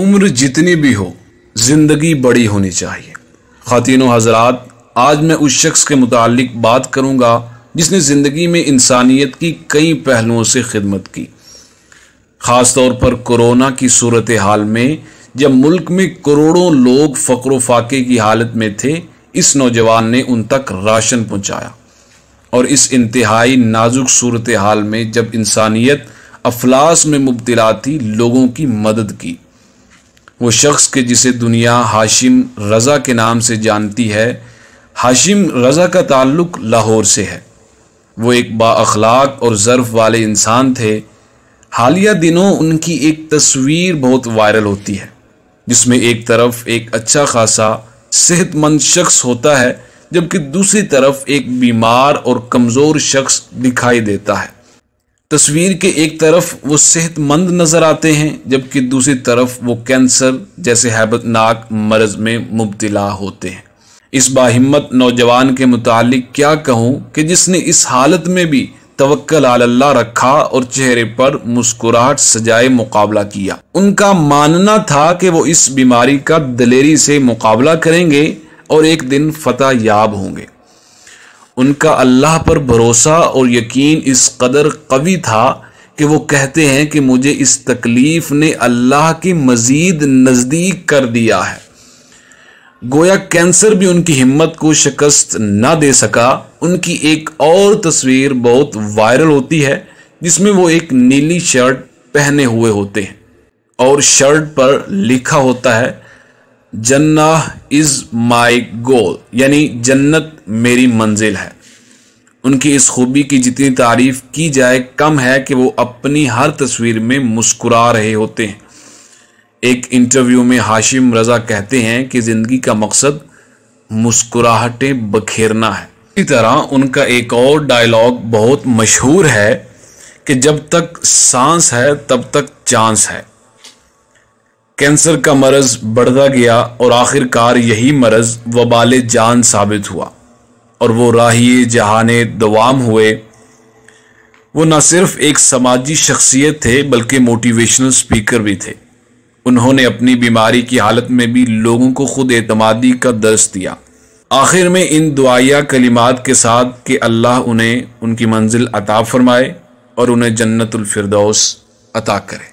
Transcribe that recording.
उम्र जितनी भी हो जिंदगी बड़ी होनी चाहिए खातिनों हजरात आज मैं उस शख्स के मुतालिक बात करूंगा जिसने ज़िंदगी में इंसानियत की कई पहलुओं से खिदमत की ख़ास तौर पर कोरोना की सूरत हाल में जब मुल्क में करोड़ों लोग फकर फाके की हालत में थे इस नौजवान ने उन तक राशन पहुँचाया और इस इंतहाई नाजुक सूरत हाल में जब इंसानियत अफलास में मुबतला थी लोगों की मदद की वो शख्स के जिसे दुनिया हाशिम रज़ा के नाम से जानती है हाशिम रज़ा का ताल्लुक लाहौर से है वो एक बाखलाक और ज़र्फ़ वाले इंसान थे हालिया दिनों उनकी एक तस्वीर बहुत वायरल होती है जिसमें एक तरफ एक अच्छा खासा सेहतमंद शख्स होता है जबकि दूसरी तरफ एक बीमार और कमज़ोर शख्स दिखाई देता है तस्वीर के एक तरफ वो सेहतमंद नज़र आते हैं जबकि दूसरी तरफ वो कैंसर जैसे हैबतनाक मर्ज में मुबतला होते हैं इस बाहिम्मत नौजवान के मुतालिक क्या कहूँ कि जिसने इस हालत में भी तवक्कल अल्लाह रखा और चेहरे पर मुस्कुराहट सजाए मुकाबला किया उनका मानना था कि वो इस बीमारी का दलेरी से मुकाबला करेंगे और एक दिन फतह याब होंगे उनका अल्लाह पर भरोसा और यकीन इस कदर कवि था कि वो कहते हैं कि मुझे इस तकलीफ ने अल्लाह की मज़ीद नज़दीक कर दिया है गोया कैंसर भी उनकी हिम्मत को शिकस्त ना दे सका उनकी एक और तस्वीर बहुत वायरल होती है जिसमें वो एक नीली शर्ट पहने हुए होते हैं और शर्ट पर लिखा होता है जन्ना इज़ माई गोल यानी जन्नत मेरी मंजिल है उनकी इस खूबी की जितनी तारीफ की जाए कम है कि वो अपनी हर तस्वीर में मुस्कुरा रहे होते हैं एक इंटरव्यू में हाशिम रज़ा कहते हैं कि ज़िंदगी का मकसद मुस्कुराहटें बखेरना है इसी तरह उनका एक और डायलॉग बहुत मशहूर है कि जब तक सांस है तब तक चांस है कैंसर का मरज बढ़ता गया और आखिरकार यही मरज वबाल जान साबित हुआ और वो राही जहाने दवाम हुए वो न सिर्फ एक समाजी शख्सियत थे बल्कि मोटिवेशनल स्पीकर भी थे उन्होंने अपनी बीमारी की हालत में भी लोगों को खुद एतमादी का दर्ज दिया आखिर में इन दुआया कलिमात के साथ कि अल्लाह उन्हें उनकी मंजिल अता फरमाए और उन्हें जन्नतुल्फरदौस अता करे